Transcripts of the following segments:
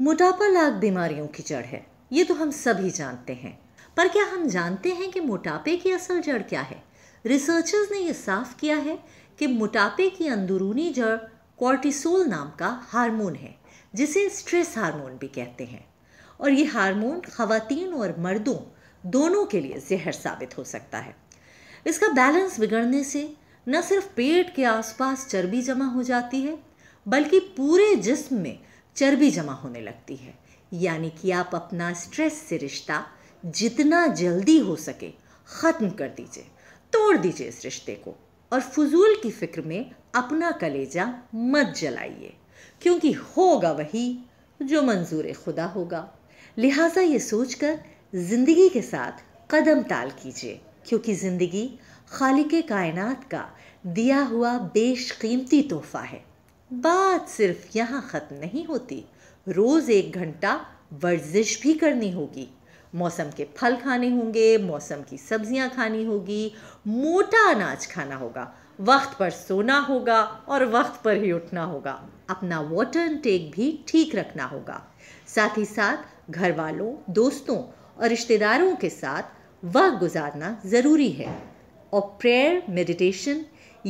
मोटापा लाख बीमारियों की जड़ है ये तो हम सभी जानते हैं पर क्या हम जानते हैं कि मोटापे की असल जड़ क्या है रिसर्चर्स ने यह साफ किया है कि मोटापे की अंदरूनी जड़ कॉर्टिसोल नाम का हार्मोन है जिसे स्ट्रेस हार्मोन भी कहते हैं और ये हार्मोन खातन और मर्दों दोनों के लिए जहर साबित हो सकता है इसका बैलेंस बिगड़ने से न सिर्फ पेट के आसपास चर्बी जमा हो जाती है बल्कि पूरे जिस्म में चर्बी जमा होने लगती है यानी कि आप अपना स्ट्रेस से रिश्ता जितना जल्दी हो सके ख़त्म कर दीजिए तोड़ दीजिए इस रिश्ते को और फजूल की फिक्र में अपना कलेजा मत जलाइए क्योंकि होगा वही जो मंजूर खुदा होगा लिहाजा ये सोचकर ज़िंदगी के साथ कदम ताल कीजिए क्योंकि ज़िंदगी खालिक कायनात का दिया हुआ बेशकीमती तोहफ़ा है बात सिर्फ यहाँ ख़त्म नहीं होती रोज़ एक घंटा वर्जिश भी करनी होगी मौसम के फल खाने होंगे मौसम की सब्जियां खानी होगी मोटा अनाज खाना होगा वक्त पर सोना होगा और वक्त पर ही उठना होगा अपना वाटर इनटेक भी ठीक रखना होगा साथ ही साथ घर वालों दोस्तों और रिश्तेदारों के साथ वक्त गुजारना ज़रूरी है और प्रेयर मेडिटेशन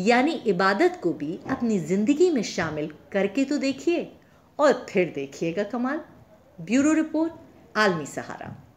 यानी इबादत को भी अपनी ज़िंदगी में शामिल करके तो देखिए और फिर देखिएगा कमाल ब्यूरो रिपोर्ट आलमी सहारा